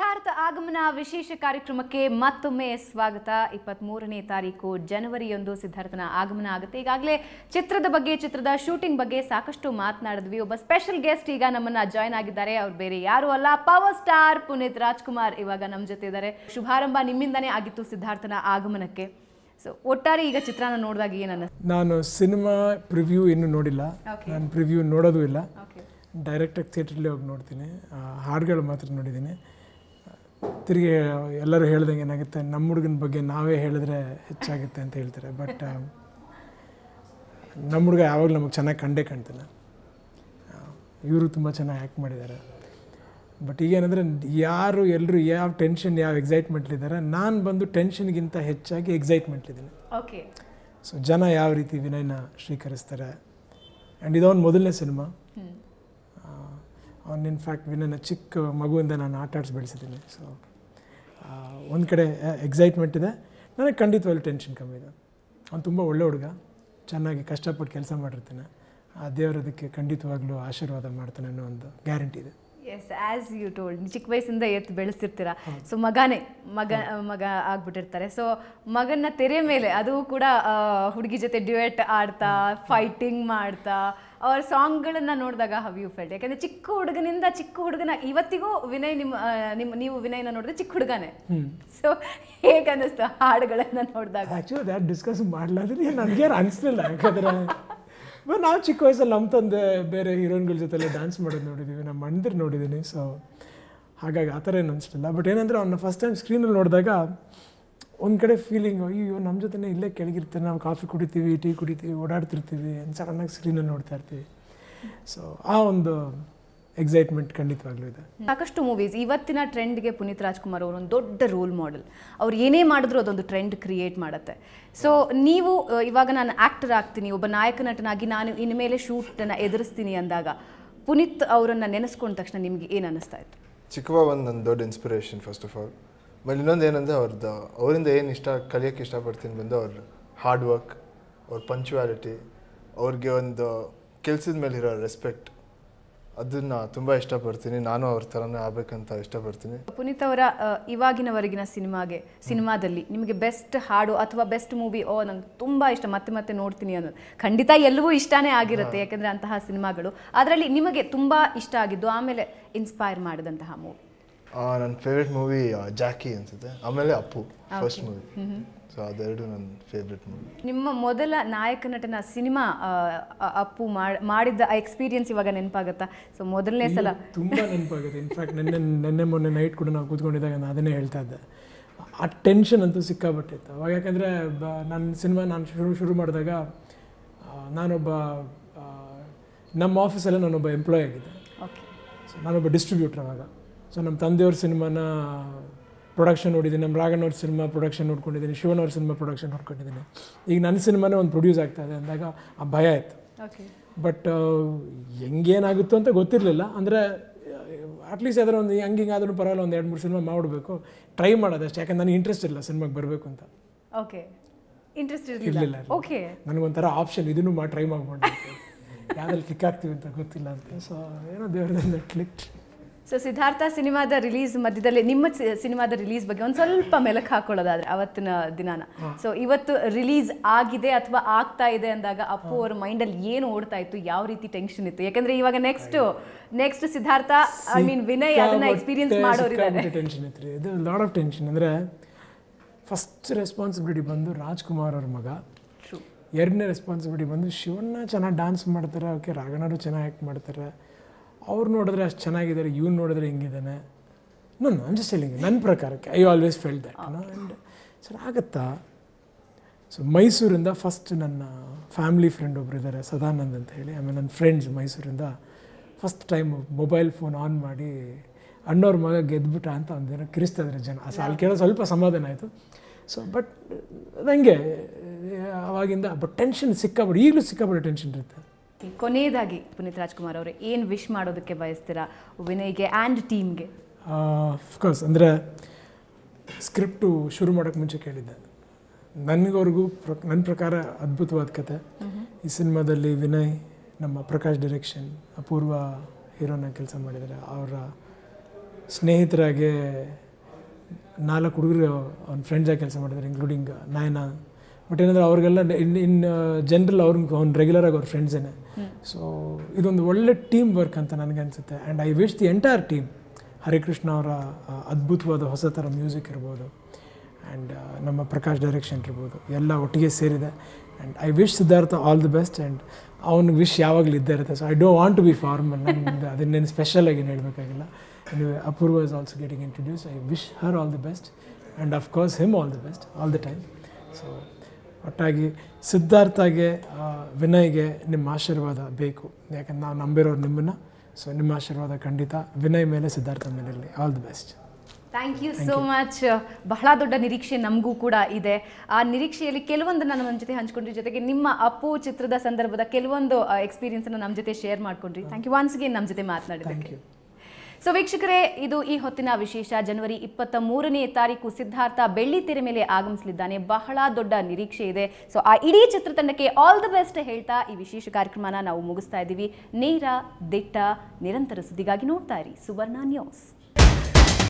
ಸಿದ್ಧಾರ್ಥ ಆಗಮನ ವಿಶೇಷ ಕಾರ್ಯಕ್ರಮಕ್ಕೆ ಮತ್ತೊಮ್ಮೆ ಸ್ವಾಗತ ಇಪ್ಪತ್ತ್ ಮೂರನೇ ತಾರೀಕು ಜನವರಿಯೊಂದು ಸಿದ್ಧಾರ್ಥನ ಆಗಮನ ಆಗುತ್ತೆ ಈಗಾಗಲೇ ಚಿತ್ರದ ಬಗ್ಗೆ ಚಿತ್ರದ ಶೂಟಿಂಗ್ ಬಗ್ಗೆ ಸಾಕಷ್ಟು ಮಾತನಾಡಿದ್ವಿ ಒಬ್ಬ ಸ್ಪೆಷಲ್ ಗೆಸ್ಟ್ ಈಗ ನಮ್ಮನ್ನ ಜಾಯ್ನ್ ಆಗಿದ್ದಾರೆ ಅವ್ರು ಬೇರೆ ಯಾರು ಅಲ್ಲ ಪವರ್ ಸ್ಟಾರ್ ಪುನೀತ್ ರಾಜ್ಕುಮಾರ್ ಇವಾಗ ನಮ್ಮ ಜೊತೆ ಇದ್ದಾರೆ ಶುಭಾರಂಭ ನಿಮ್ಮಿಂದನೇ ಆಗಿತ್ತು ಸಿದ್ಧಾರ್ಥನ ಆಗಮನಕ್ಕೆ ಸೊ ಒಟ್ಟಾರೆ ಈಗ ಚಿತ್ರನ ನೋಡಿದಾಗ ಏನನ್ನ ನಾನು ಸಿನಿಮಾ ಪ್ರಿವ್ಯೂ ಇನ್ನು ನೋಡಿಲ್ಲ ನಾನು ಪ್ರಿವ್ಯೂ ನೋಡೋದು ಇಲ್ಲ ಆಗಿ ಥಿಯೇಟ್ರಲ್ಲಿ ಹೋಗಿ ನೋಡ್ತೀನಿ ಹಾಡುಗಳು ಮಾತ್ರ ನೋಡಿದ್ದೀನಿ ತಿರುಗಿ ಎಲ್ಲರೂ ಹೇಳ್ದಂಗೆ ಏನಾಗುತ್ತೆ ನಮ್ಮ ಹುಡುಗನ ಬಗ್ಗೆ ನಾವೇ ಹೇಳಿದ್ರೆ ಹೆಚ್ಚಾಗುತ್ತೆ ಅಂತ ಹೇಳ್ತಾರೆ ಬಟ್ um, ನಮ್ಮ ಹುಡುಗ ಯಾವಾಗಲೂ ನಮಗೆ ಚೆನ್ನಾಗಿ ಕಂಡೇ ಕಾಣ್ತಿಲ್ಲ ಇವರು ತುಂಬ ಚೆನ್ನಾಗಿ ಆ್ಯಕ್ಟ್ ಮಾಡಿದ್ದಾರೆ ಬಟ್ ಈಗ ಏನಂದರೆ ಯಾರು ಎಲ್ಲರೂ ಯಾವ ಟೆನ್ಷನ್ ಯಾವ ಎಕ್ಸೈಟ್ಮೆಂಟ್ಲಿದ್ದಾರೆ ನಾನು ಬಂದು ಟೆನ್ಷನ್ಗಿಂತ ಹೆಚ್ಚಾಗಿ ಎಕ್ಸೈಟ್ಮೆಂಟ್ಲಿದ್ದೀನಿ ಓಕೆ ಸೊ ಜನ ಯಾವ ರೀತಿ ವಿನಯನ ಸ್ವೀಕರಿಸ್ತಾರೆ ಆ್ಯಂಡ್ ಇದೊಂದು ಮೊದಲನೇ ಸಿನಿಮಾ ಅವ್ನು ಇನ್ಫ್ಯಾಕ್ಟ್ ನನ್ನ ಚಿಕ್ಕ ಮಗುವಿಂದ ನಾನು ಆಟ ಆಡಿಸಿ ಬೆಳೆಸಿದ್ದೀನಿ ಸೊ ಒಂದು ಕಡೆ ಎಕ್ಸೈಟ್ಮೆಂಟ್ ಇದೆ ನನಗೆ ಖಂಡಿತವಾಗ್ಲೂ ಟೆನ್ಷನ್ ಕಮ್ಮಿ ಇದೆ ಅವ್ನು ತುಂಬ ಒಳ್ಳೆ ಹುಡುಗ ಚೆನ್ನಾಗಿ ಕಷ್ಟಪಟ್ಟು ಕೆಲಸ ಮಾಡಿರ್ತಾನೆ ಆ ದೇವರದಕ್ಕೆ ಖಂಡಿತವಾಗ್ಲೂ ಆಶೀರ್ವಾದ ಮಾಡ್ತಾನೆ ಅನ್ನೋ ಒಂದು ಗ್ಯಾರಂಟಿ ಇದೆ ಎಸ್ ಆ್ಯಸ್ ಯು ಟೋಲ್ಡ್ ಚಿಕ್ಕ ವಯಸ್ಸಿಂದ ಎತ್ತು ಬೆಳೆಸ್ತಿರ್ತೀರ ಸೊ ಮಗನೇ ಮಗ ಮಗ ಆಗ್ಬಿಟ್ಟಿರ್ತಾರೆ ಸೊ ಮಗನ ತೆರೆ ಮೇಲೆ ಅದು ಕೂಡ ಹುಡುಗಿ ಜೊತೆ ಡ್ಯುಯೆಟ್ ಆಡ್ತಾ ಫೈಟಿಂಗ್ ಮಾಡ್ತಾ ಅವರ ಸಾಂಗ್ಗಳನ್ನ ನೋಡಿದಾಗ ಹವ್ ಯು ಫೆಲ್ಟ್ ಯಾಕಂದ್ರೆ ಚಿಕ್ಕ ಹುಡುಗನಿಂದ ಚಿಕ್ಕ ಹುಡುಗನ ಇವತ್ತಿಗೂ ವಿನಯ್ ನಿಮ್ಮ ನಿಮ್ಮ ನೀವು ವಿನಯ್ನ ನೋಡಿದ್ರೆ ಚಿಕ್ಕ ಹುಡುಗನೇ ಸೊ ಹೇಗೆ ಅನ್ನಿಸ್ತು ಹಾಡುಗಳನ್ನು ನೋಡಿದಾಗ ಡಿಸ್ಕಸ್ ಮಾಡ್ಲಾದ್ರೆ ನನಗೇನು ಅನಿಸ್ತಿಲ್ಲ ಬಟ್ ನಾವು ಚಿಕ್ಕ ವಯಸ್ಸಲ್ಲಿ ನಮ್ಮ ತಂದೆ ಬೇರೆ ಹೀರೋಯಿನ್ಗಳ ಜೊತೆಲ್ಲ ಡ್ಯಾನ್ಸ್ ಮಾಡೋದು ನೋಡಿದ್ದೀವಿ ನಮ್ಮ ಅಣ್ಣದಿರು ನೋಡಿದ್ದೀನಿ ಸೊ ಹಾಗಾಗಿ ಆ ಥರ ಏನು ಅನಿಸ್ತಿಲ್ಲ ಬಟ್ ಏನಂದರೆ ಅವನ್ನ ಫಸ್ಟ್ ಟೈಮ್ ಸ್ಕ್ರೀನಲ್ಲಿ ನೋಡಿದಾಗ ಒಂದು ಕಡೆ ಫೀಲಿಂಗ್ ಅಯ್ಯೋ ನಮ್ಮ ಜೊತೆ ಇಲ್ಲೇ ಕೆಳಗಿರ್ತೀವಿ ನಾವು ಕಾಫಿ ಕುಡಿತೀವಿ ಟೀ ಕುಡಿತೀವಿ ಓಡಾಡ್ತಿರ್ತೀವಿ ಅಂತ ಸಡನ್ನಾಗಿ ಸ್ಕ್ರೀನಲ್ಲಿ ನೋಡ್ತಾ ಇರ್ತೀವಿ ಸೊ ಆ ಒಂದು ಎಕ್ಸೈಟ್ಮೆಂಟ್ ಖಂಡಿತವಾಗ್ಲೂ ಇದೆ ಸಾಕಷ್ಟು ಮೂವೀಸ್ ಇವತ್ತಿನ ಟ್ರೆಂಡ್ಗೆ ಪುನೀತ್ ರಾಜ್ಕುಮಾರ್ ಅವರು ಒಂದು ದೊಡ್ಡ ರೋಲ್ ಮಾಡೆಲ್ ಅವ್ರು ಏನೇ ಮಾಡಿದ್ರು ಅದೊಂದು ಟ್ರೆಂಡ್ ಕ್ರಿಯೇಟ್ ಮಾಡುತ್ತೆ ಸೊ ನೀವು ಇವಾಗ ನಾನು ಆ್ಯಕ್ಟರ್ ಆಗ್ತೀನಿ ಒಬ್ಬ ನಾಯಕ ನಟನಾಗಿ ನಾನು ಇನ್ಮೇಲೆ ಶೂಟನ್ನು ಎದುರಿಸ್ತೀನಿ ಅಂದಾಗ ಪುನೀತ್ ಅವರನ್ನು ನೆನೆಸ್ಕೊಂಡ ತಕ್ಷಣ ನಿಮಗೆ ಏನು ಅನ್ನಿಸ್ತಾ ಇತ್ತು ಚಿಕ್ಕವ ಒಂದು ನನ್ನ ದೊಡ್ಡ ಇನ್ಸ್ಪಿರೇಷನ್ ಫಸ್ಟ್ ಆಫ್ ಆಲ್ ಮೇಲೆ ಇನ್ನೊಂದು ಏನಂದರೆ ಅವ್ರದ್ದು ಅವರಿಂದ ಏನು ಇಷ್ಟ ಕಲಿಯೋಕ್ಕೆ ಇಷ್ಟಪಡ್ತೀನಿ ಬಂದು ಅವ್ರ ಹಾರ್ಡ್ ವರ್ಕ್ ಅವ್ರ ಪಂಚುವಾಲಿಟಿ ಅವ್ರಿಗೆ ಒಂದು ಕೆಲಸದ ಮೇಲೆ ಇರೋ ರೆಸ್ಪೆಕ್ಟ್ ಅದನ್ನ ತುಂಬಾ ಇಷ್ಟಪಡ್ತೀನಿ ನಾನು ಅವ್ರ ಥರನೇ ಆಗಬೇಕಂತ ಇಷ್ಟಪಡ್ತೀನಿ ಪುನೀತ್ ಅವರ ಇವಾಗಿನವರೆಗಿನ ಸಿನಿಮಾಗೆ ಸಿನಿಮಾದಲ್ಲಿ ನಿಮಗೆ ಬೆಸ್ಟ್ ಹಾಡು ಅಥವಾ ಬೆಸ್ಟ್ ಮೂವಿ ಓ ನಂಗೆ ತುಂಬಾ ಇಷ್ಟ ಮತ್ತೆ ಮತ್ತೆ ನೋಡ್ತೀನಿ ಅನ್ನೋದು ಖಂಡಿತ ಎಲ್ಲವೂ ಇಷ್ಟನೇ ಆಗಿರುತ್ತೆ ಯಾಕಂದ್ರೆ ಅಂತಹ ಸಿನಿಮಾಗಳು ಅದರಲ್ಲಿ ನಿಮಗೆ ತುಂಬಾ ಇಷ್ಟ ಆಗಿದ್ದು ಆಮೇಲೆ ಇನ್ಸ್ಪೈರ್ ಮಾಡಿದಂತಹ ಮೂವಿ ನನ್ನ ಫೇವ್ರೆಟ್ ಮೂವಿ ಜಾಕಿ ಅನ್ಸುತ್ತೆ ಆಮೇಲೆ ಅಪ್ಪು ಫಸ್ಟ್ ಮೂವಿ ಸೊ ಅದೆರಡು ನನ್ನ ಫೇವ್ರೆಟ್ ಮೂವಿ ನಿಮ್ಮ ಮೊದಲ ನಾಯಕ ನಟನ ಸಿನಿಮಾ ಅಪ್ಪು ಮಾಡಿದ್ದ ಆ ಎಕ್ಸ್ಪೀರಿಯನ್ಸ್ ಇವಾಗ ನೆನಪಾಗುತ್ತಾ ಸೊ ಮೊದಲನೇ ಸಲ ತುಂಬ ನೆನಪಾಗುತ್ತೆ ಇನ್ಫ್ಯಾಕ್ಟ್ ನಿನ್ನೆ ನಿನ್ನೆ ಮೊನ್ನೆ ನೈಟ್ ಕೂಡ ನಾವು ಕೂತ್ಕೊಂಡಿದ್ದಾಗ ನಾನು ಅದನ್ನೇ ಹೇಳ್ತಾ ಇದ್ದೆ ಆ ಟೆನ್ಷನ್ ಅಂತೂ ಸಿಕ್ಕಾಬಿಟ್ಟಿತ್ತು ಅವಾಗ ಯಾಕಂದರೆ ನನ್ನ ಸಿನಿಮಾ ನಾನು ಶುರು ಶುರು ಮಾಡಿದಾಗ ನಾನೊಬ್ಬ ನಮ್ಮ ಆಫೀಸಲ್ಲೇ ನಾನೊಬ್ಬ ಎಂಪ್ಲಾಯ್ ಆಗಿದ್ದೆ ಸೊ ನಾನೊಬ್ಬ ಡಿಸ್ಟ್ರಿಬ್ಯೂಟ್ರ್ ಆವಾಗ ಸೊ ನಮ್ಮ ತಂದೆಯವ್ರ ಸಿನಿಮಾನ ಪ್ರೊಡಕ್ಷನ್ ನೋಡಿದ್ದೀನಿ ನಮ್ಮ ಅವ್ರ ಸಿನಿಮಾ ಪ್ರೊಡಕ್ಷನ್ ನೋಡ್ಕೊಂಡಿದ್ದೀನಿ ಅವ್ರ ಸಿನಿಮಾ ಪ್ರೊಡಕ್ಷನ್ ನೋಡ್ಕೊಂಡಿದ್ದೀನಿ ಈಗ ನನ್ನ ಸಿನಿಮಾನೇ ಒಂದು ಪ್ರೊಡ್ಯೂಸ್ ಆಗ್ತಾಯಿದೆ ಅಂದಾಗ ಆ ಭಯ ಇತ್ತು ಬಟ್ ಹೆಂಗೇನಾಗುತ್ತೋ ಅಂತ ಗೊತ್ತಿರಲಿಲ್ಲ ಅಂದರೆ ಅಟ್ಲೀಸ್ಟ್ ಅದರ ಒಂದು ಹಂಗೆ ಹಿಂಗಾದ್ರೂ ಪರವಾಗಿಲ್ಲ ಒಂದು ಎರಡು ಮೂರು ಸಿನಿಮಾ ಮಾಡಬೇಕು ಟ್ರೈ ಮಾಡೋದು ಅಷ್ಟೇ ಯಾಕಂದ್ರೆ ನನಗೆ ಇಂಟ್ರೆಸ್ಟ್ ಇಲ್ಲ ಸಿನಿಮಾಗೆ ಬರಬೇಕು ಅಂತ ಓಕೆ ಇಂಟ್ರೆಸ್ಟ್ ಇರಲಿಲ್ಲ ಓಕೆ ನನಗೊಂಥರ ಆಪ್ಷನ್ ಇದನ್ನು ಮಾಡಿ ಟ್ರೈ ಮಾಡಿ ಯಾವ್ದ್ರಲ್ಲಿ ಕ್ಲಿಕ್ ಆಗ್ತೀವಿ ಅಂತ ಗೊತ್ತಿಲ್ಲ ಅಂತ ಸೊ ಏನೋ ದೇವ್ರದ್ದು ಕ್ಲಿಕ್ ಸೊ ಸಿದ್ಧಾರ್ಥ ಸಿನಿಮಾದ ರಿಲೀಸ್ ಮಧ್ಯದಲ್ಲಿ ನಿಮ್ಮ ಸಿನಿಮಾದ ರಿಲೀಸ್ ಬಗ್ಗೆ ಒಂದು ಸ್ವಲ್ಪ ಮೆಲಕ್ ಹಾಕೊಳ್ಳೋದಾದ್ರೆ ಅವತ್ತಿನ ದಿನಾನ ಸೊ ಇವತ್ತು ರಿಲೀಸ್ ಆಗಿದೆ ಅಥವಾ ಆಗ್ತಾ ಇದೆ ಅಂದಾಗ ಅಪ್ಪು ಅವ್ರ ಅಲ್ಲಿ ಏನು ಓಡ್ತಾ ಇತ್ತು ಯಾವ ರೀತಿ ಟೆನ್ಷನ್ ಇತ್ತು ಯಾಕಂದ್ರೆ ಇವಾಗ next next Siddhartha I mean Vinay ಅದನ್ನ ಎಕ್ಸ್ಪೀರಿಯನ್ಸ್ ಮಾಡೋರಿದ್ದಾರೆ ಟೆನ್ಷನ್ ಇದು lot of tension first responsibility ಬಂದು ರಾಜ್ಕುಮಾರ್ ಅವ್ರ ಮಗ ಎರಡನೇ ರೆಸ್ಪಾನ್ಸಿಬಿಲಿಟಿ ಬಂದು ಶಿವಣ್ಣ ಚೆನ್ನಾಗಿ ಡ್ಯಾನ್ಸ್ ಮಾಡ್ತಾರೆ ಅವಕ್ಕೆ ರಾಗಣರು ಚೆನ್ನಾಗಿ ಆ್ಯಕ್ಟ್ ಮಾಡ್ತಾರೆ ಅವ್ರು ನೋಡಿದ್ರೆ ಅಷ್ಟು ಚೆನ್ನಾಗಿದ್ದಾರೆ ಇವ್ನು ನೋಡಿದ್ರೆ ಹೆಂಗಿದ್ದಾನೆ ನಾನು ನಾನು ಜಸ್ಟ್ ನನ್ನ ಪ್ರಕಾರಕ್ಕೆ I always fail that and sir ಆಗತ್ತಾ ಸೊ ಮೈಸೂರಿಂದ ಫಸ್ಟ್ ನನ್ನ ಫ್ಯಾಮಿಲಿ ಫ್ರೆಂಡ್ ಒಬ್ರು ಇದ್ದಾರೆ ಸದಾನಂದ್ ಅಂತ ಹೇಳಿ ಆಮೇಲೆ ನನ್ನ ಫ್ರೆಂಡ್ಸ್ ಮೈಸೂರಿಂದ first time mobile phone on ಮಾಡಿ ಅಣ್ಣವ್ರ ಮಗ ಗೆದ್ಬಿಟ್ಟ ಅಂತ ಒಂದೇನೋ ಕಿರಿಸ್ತಾ ಇದ್ರೆ ಜನ ಸೊ ಅಲ್ಲಿ ಕೇಳೋ ಸ್ವಲ್ಪ ಸಮಾಧಾನ ಆಯಿತು ಸೊ ಬಟ್ ಅದಂಗೆ ಅವಾಗಿಂದ ಬಟ್ ಟೆನ್ಷನ್ ಸಿಕ್ಕಾಬಿಡಿ ಈಗಲೂ ಸಿಕ್ಕಾಬಿಡಿ ಟೆನ್ಷನ್ ಇರುತ್ತೆ ಕೊನೆಯದಾಗಿ ಪುನೀತ್ ರಾಜ್ಕುಮಾರ್ ಅವರು ಏನು ವಿಶ್ ಮಾಡೋದಕ್ಕೆ ಬಯಸ್ತೀರಾ ವಿನಯ್ಗೆ ಆ್ಯಂಡ್ ಟೀಮ್ಗೆ ಅಫ್ಕೋರ್ಸ್ ಅಂದರೆ ಸ್ಕ್ರಿಪ್ಟು ಶುರು ಮಾಡೋಕ್ಕೆ ಮುಂಚೆ ಕೇಳಿದ್ದೆ ನನಗವ್ರಿಗೂ ಪ್ರ ನನ್ನ ಪ್ರಕಾರ ಅದ್ಭುತವಾದ ಕತೆ ಈ ಸಿನಿಮಾದಲ್ಲಿ ವಿನಯ್ ನಮ್ಮ ಪ್ರಕಾಶ್ ಡೈರೆಕ್ಷನ್ ಅಪೂರ್ವ ಹೀರೋನ ಕೆಲಸ ಮಾಡಿದ್ದಾರೆ ಅವರ ಸ್ನೇಹಿತರಾಗೆ ನಾಲ್ಕು ಹುಡುಗರು ಅವ್ನ ಫ್ರೆಂಡ್ಸಾಗಿ ಕೆಲಸ ಮಾಡಿದ್ದಾರೆ ಇನ್ಕ್ಲೂಡಿಂಗ್ ನಯನ ಬಟ್ ಏನಂದ್ರೆ ಅವ್ರಿಗೆಲ್ಲ ಇನ್ ಇನ್ ಜನರಲ್ ಅವ್ರಿಗೆ ಅವ್ನು ರೆಗ್ಯುಲರಾಗಿ ಅವ್ರ ಫ್ರೆಂಡ್ಸೇನೆ ಸೊ ಇದೊಂದು ಒಳ್ಳೆ ಟೀಮ್ ವರ್ಕ್ ಅಂತ ನನಗೆ ಅನಿಸುತ್ತೆ and I wish the entire team Harikrishna ಅವರ ಅದ್ಭುತವಾದ ಹೊಸ ಥರ ಮ್ಯೂಸಿಕ್ ಇರ್ಬೋದು ಆ್ಯಂಡ್ ನಮ್ಮ ಪ್ರಕಾಶ್ ಡೈರೆಕ್ಷನ್ ಇರ್ಬೋದು ಎಲ್ಲ ಒಟ್ಟಿಗೆ ಸೇರಿದೆ and I wish Siddhartha all the best and ಅವ್ನಿಗೆ ವಿಶ್ ಯಾವಾಗಲೂ ಇದ್ದೇ ಇರುತ್ತೆ so I don't want to be form ನನ್ನಿಂದ ಅದನ್ನೇನು ಸ್ಪೆಷಲ್ ಆಗಿ ಏನು ಹೇಳಬೇಕಾಗಿಲ್ಲ Apoorva is also getting introduce I wish her all the best and of course him all the best all the time so ಒಟ್ಟಾಗಿ ಸಿದ್ಧಾರ್ಥಗೆ ವಿನಯ್ಗೆ ನಿಮ್ಮ ಆಶೀರ್ವಾದ ಬೇಕು ಯಾಕಂದ್ರೆ ನಾವು ನಂಬಿರೋರು ನಿಮ್ಮನ್ನ ಸೊ ನಿಮ್ಮ ಆಶೀರ್ವಾದ ಖಂಡಿತ ವಿನಯ್ ಮೇಲೆ ಸಿದ್ಧಾರ್ಥ ಮೇಲೆ all the best thank you so much ಬಹಳ ದೊಡ್ಡ ನಿರೀಕ್ಷೆ ನಮಗೂ ಕೂಡ ಇದೆ ಆ ನಿರೀಕ್ಷೆಯಲ್ಲಿ ಕೆಲವೊಂದನ್ನು ನಮ್ಮ ಜೊತೆ ಹಂಚ್ಕೊಂಡ್ರಿ ಜೊತೆಗೆ ನಿಮ್ಮ ಅಪ್ಪು ಚಿತ್ರದ ಸಂದರ್ಭದ ಕೆಲವೊಂದು ಎಕ್ಸ್ಪೀರಿಯನ್ಸನ್ನು ನಮ್ಮ ಜೊತೆ ಶೇರ್ ಮಾಡ್ಕೊಂಡ್ರಿ ಥ್ಯಾಂಕ್ ಯು ಒನ್ಸ್ಗೆ ನಮ್ಮ ಜೊತೆ ಮಾತನಾಡಿ ಥ್ಯಾಂಕ್ ಯು ಸೊ ವೀಕ್ಷಕರೇ ಇದು ಈ ಹೊತ್ತಿನ ವಿಶೇಷ ಜನವರಿ ಇಪ್ಪತ್ತ ಮೂರನೇ ತಾರೀಕು ಸಿದ್ಧಾರ್ಥ ತೆರೆ ಮೇಲೆ ಆಗಮಿಸಲಿದ್ದಾನೆ ಬಹಳ ದೊಡ್ಡ ನಿರೀಕ್ಷೆ ಇದೆ ಸೊ ಆ ಇಡೀ ಚಿತ್ರತಂಡಕ್ಕೆ ಆಲ್ ದ ಬೆಸ್ಟ್ ಹೇಳ್ತಾ ಈ ವಿಶೇಷ ಕಾರ್ಯಕ್ರಮನ ನಾವು ಮುಗಿಸ್ತಾ ಇದ್ದೀವಿ ನೇರ ದಿಟ್ಟ ನಿರಂತರ ಸುದ್ದಿಗಾಗಿ ನೋಡ್ತಾ ಇರಿ ಸುವರ್ಣ ನ್ಯೂಸ್